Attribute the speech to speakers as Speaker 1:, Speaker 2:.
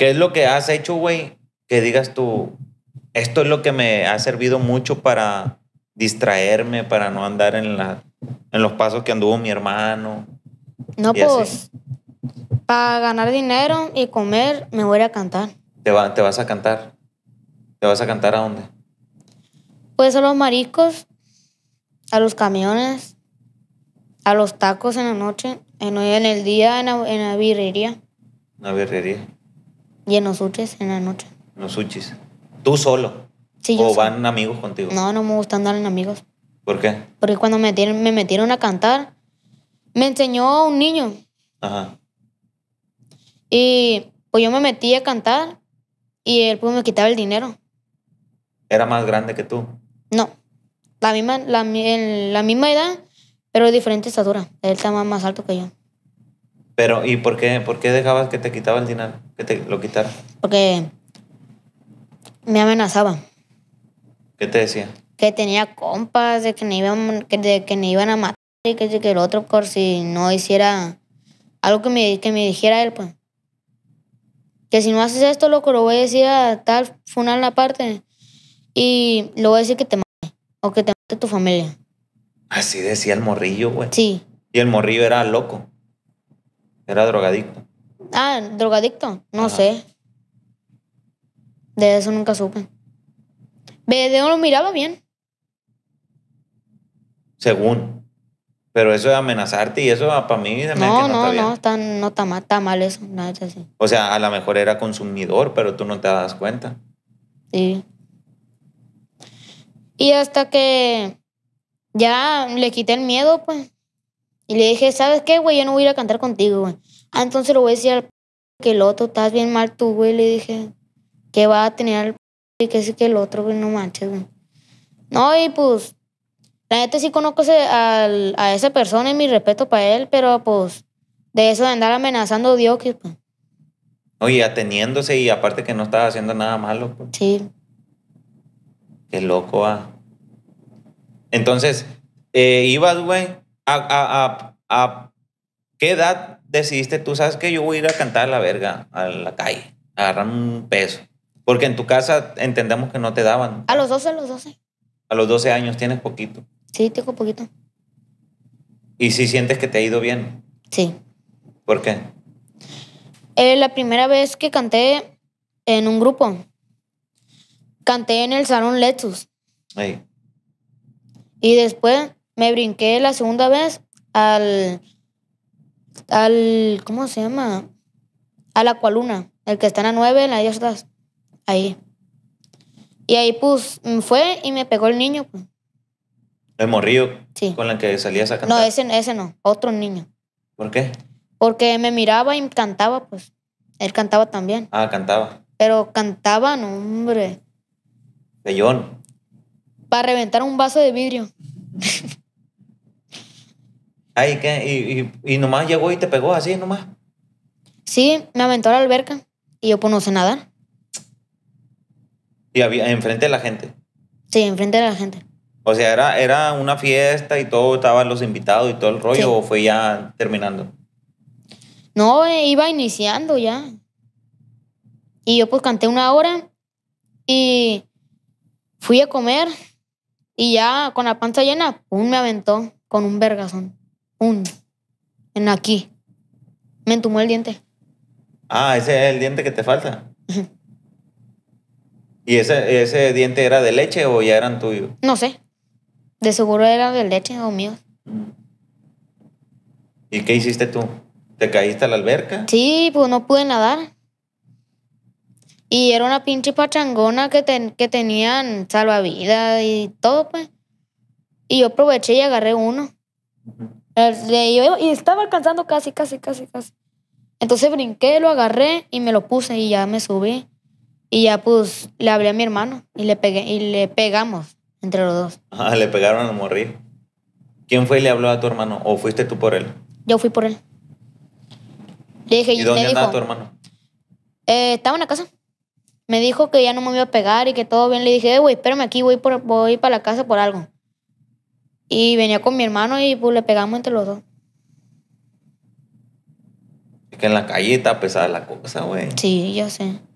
Speaker 1: ¿Qué es lo que has hecho, güey? Que digas tú, esto es lo que me ha servido mucho para distraerme, para no andar en, la, en los pasos que anduvo mi hermano.
Speaker 2: No, pues, para ganar dinero y comer, me voy a, cantar.
Speaker 1: ¿Te, ¿Te vas a cantar? ¿Te vas a cantar a dónde?
Speaker 2: Pues a los mariscos, a los camiones, a los tacos en la noche, en, el día en la, en la birrería.
Speaker 1: La birrería.
Speaker 2: Y en los uchis en la noche.
Speaker 1: los uchis. ¿Tú solo? Sí, ¿O van amigos contigo? No,
Speaker 2: no me gusta andar en amigos. ¿Por qué? Porque cuando me metieron, a cantar, me enseñó un niño. Ajá. Y pues yo me metí a cantar y él pues me quitaba el dinero.
Speaker 1: ¿Era más grande que tú?
Speaker 2: No. La misma, la, la misma edad, pero diferente estatura. Él estaba más alto que yo.
Speaker 1: Pero, ¿y por qué, por qué dejabas que te quitaba el dinero? Que te lo quitara.
Speaker 2: Porque me amenazaba. ¿Qué te decía? Que tenía compas, de que me iban, que, me iban a matar y que, de que el otro por si no hiciera algo que me, que me dijera él, pues. Que si no haces esto, loco, lo voy a decir a tal funal la parte y lo voy a decir que te mate o que te mate tu familia.
Speaker 1: Así decía el morrillo, güey. Sí. Y el morrillo era loco. Era drogadicto.
Speaker 2: Ah, drogadicto. No sé. De eso nunca supe. Bedeo lo miraba bien.
Speaker 1: Según. Pero eso de amenazarte y eso ah, para mí me no, no, no,
Speaker 2: está No, mal, eso.
Speaker 1: O sea, a lo mejor era consumidor, pero tú no te das cuenta.
Speaker 2: Sí. Y hasta que ya le quité el miedo, pues. Y le dije, ¿sabes qué, güey? Yo no voy a ir a cantar contigo, güey. Ah, entonces lo voy a decir al p... que el otro, estás bien mal tú, güey. Le dije, que va a tener al p... y que es que el otro, güey, no manches, güey. No, y pues, la gente sí conozco a, esa persona y mi respeto para él, pero pues, de eso de andar amenazando a Dios, que pues.
Speaker 1: Oye, ateniéndose y aparte que no estaba haciendo nada malo. Pues. Sí. Qué loco, ah. Entonces, eh, ibas, güey, a, qué edad decidiste tú, sabes que yo voy a ir a cantar a la verga, a la calle, a agarrar un peso? Porque en tu casa entendemos que no te daban.
Speaker 2: A los 12, a los 12.
Speaker 1: A los 12 años tienes poquito.
Speaker 2: Sí, tengo poquito.
Speaker 1: ¿Y si sientes que te ha ido bien? Sí. ¿Por qué?
Speaker 2: Eh, la primera vez que canté en un grupo, canté en el Salón Letus. Ahí. Y después me brinqué la segunda vez al, al, ¿cómo se llama? A la cualuna el que está en la 9, en la 10 ahí. Y ahí pues mm, fue y me pegó el niño. Pues.
Speaker 1: ¿El morrillo? Sí. ¿Con la que salía a No, ese,
Speaker 2: ese no, otro niño. ¿Por qué? Porque me miraba y cantaba, pues. Él cantaba también.
Speaker 1: Ah, cantaba.
Speaker 2: Pero cantaba, no, hombre. Bellón. Para reventar un vaso de vidrio.
Speaker 1: Y, nomás llegó y te pegó así, nomás.
Speaker 2: Sí, me aventó a la alberca y yo pues no sé nadar.
Speaker 1: ¿Y había enfrente de la gente?
Speaker 2: Sí, enfrente de la gente.
Speaker 1: O sea, era, era una fiesta y todo, estaban los invitados y todo el rollo, o fue ya terminando?
Speaker 2: No, eh, iba iniciando ya. Y yo pues canté una hora y fui a comer y ya con la panza llena, un me aventó con un vergazón. Un. En aquí. Me entumó el diente.
Speaker 1: Ah, ese es el diente que te falta. ¿Y ese, ese diente era de leche o ya eran tuyos?
Speaker 2: No sé. De seguro era de leche o mío.
Speaker 1: ¿Y qué hiciste tú? ¿Te caíste a la alberca?
Speaker 2: Sí, pues no pude nadar. Y era una pinche pachangona que, que tenían salvavidas y todo, pues. Y yo aproveché y agarré uno. Y estaba alcanzando casi, casi, casi, casi. Entonces brinqué, lo agarré y me lo puse y ya me subí. Y ya pues le hablé a mi hermano y le, pegué, y le pegamos entre los dos.
Speaker 1: Ah, le pegaron a morir. ¿Quién fue y le habló a tu hermano? ¿O fuiste tú por él?
Speaker 2: Yo fui por él. Le dije, ¿Y dónde andaba tu hermano? Eh, estaba en la casa. Me dijo que ya no me iba a pegar y que todo bien. Le dije, eh, güey, espérame aquí, voy, por, voy para la casa por algo. Y venía con mi hermano y pues le pegamos entre los dos.
Speaker 1: Es que en la calle está pesada la cosa, güey. Sí,
Speaker 2: yo sé.